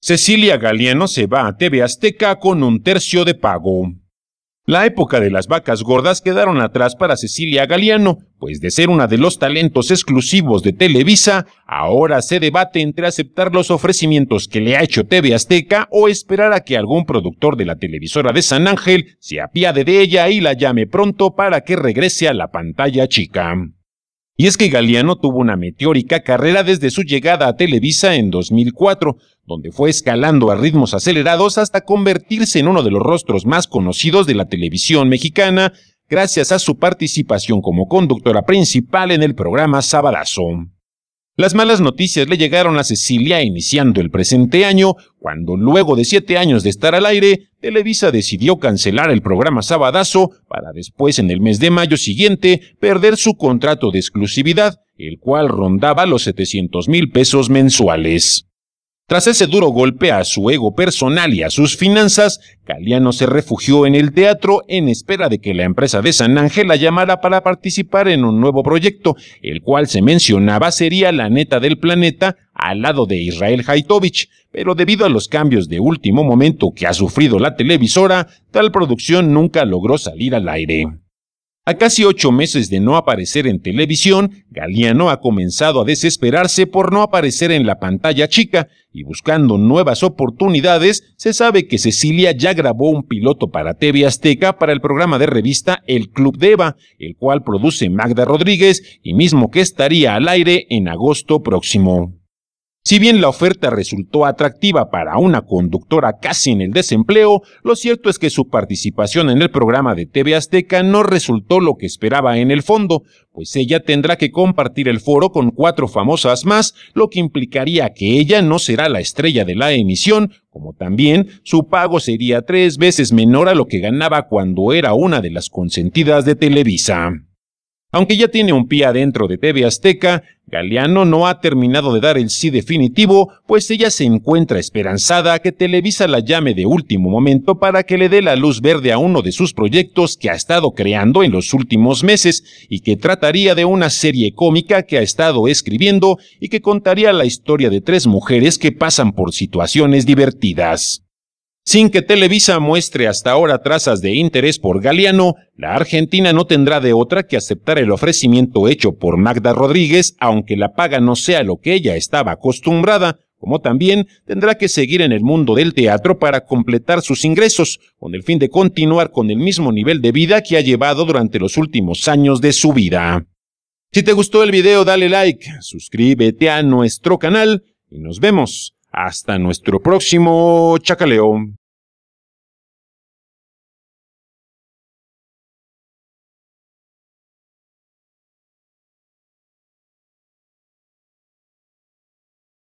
Cecilia Galiano se va a TV Azteca con un tercio de pago. La época de las vacas gordas quedaron atrás para Cecilia Galiano, pues de ser una de los talentos exclusivos de Televisa, ahora se debate entre aceptar los ofrecimientos que le ha hecho TV Azteca o esperar a que algún productor de la televisora de San Ángel se apiade de ella y la llame pronto para que regrese a la pantalla chica. Y es que Galeano tuvo una meteórica carrera desde su llegada a Televisa en 2004, donde fue escalando a ritmos acelerados hasta convertirse en uno de los rostros más conocidos de la televisión mexicana, gracias a su participación como conductora principal en el programa Sabadazo. Las malas noticias le llegaron a Cecilia iniciando el presente año, cuando luego de siete años de estar al aire, Televisa decidió cancelar el programa Sabadazo para después en el mes de mayo siguiente perder su contrato de exclusividad, el cual rondaba los 700 mil pesos mensuales. Tras ese duro golpe a su ego personal y a sus finanzas, Caliano se refugió en el teatro en espera de que la empresa de San Ángel llamara para participar en un nuevo proyecto, el cual se mencionaba sería La Neta del Planeta, al lado de Israel Haitovich, pero debido a los cambios de último momento que ha sufrido la televisora, tal producción nunca logró salir al aire. A casi ocho meses de no aparecer en televisión, Galeano ha comenzado a desesperarse por no aparecer en la pantalla chica y buscando nuevas oportunidades, se sabe que Cecilia ya grabó un piloto para TV Azteca para el programa de revista El Club de Eva, el cual produce Magda Rodríguez y mismo que estaría al aire en agosto próximo. Si bien la oferta resultó atractiva para una conductora casi en el desempleo, lo cierto es que su participación en el programa de TV Azteca no resultó lo que esperaba en el fondo, pues ella tendrá que compartir el foro con cuatro famosas más, lo que implicaría que ella no será la estrella de la emisión, como también su pago sería tres veces menor a lo que ganaba cuando era una de las consentidas de Televisa. Aunque ya tiene un pie adentro de TV Azteca, Galeano no ha terminado de dar el sí definitivo, pues ella se encuentra esperanzada a que Televisa la llame de último momento para que le dé la luz verde a uno de sus proyectos que ha estado creando en los últimos meses y que trataría de una serie cómica que ha estado escribiendo y que contaría la historia de tres mujeres que pasan por situaciones divertidas. Sin que Televisa muestre hasta ahora trazas de interés por Galeano, la Argentina no tendrá de otra que aceptar el ofrecimiento hecho por Magda Rodríguez, aunque la paga no sea lo que ella estaba acostumbrada, como también tendrá que seguir en el mundo del teatro para completar sus ingresos, con el fin de continuar con el mismo nivel de vida que ha llevado durante los últimos años de su vida. Si te gustó el video dale like, suscríbete a nuestro canal y nos vemos hasta nuestro próximo chacaleón.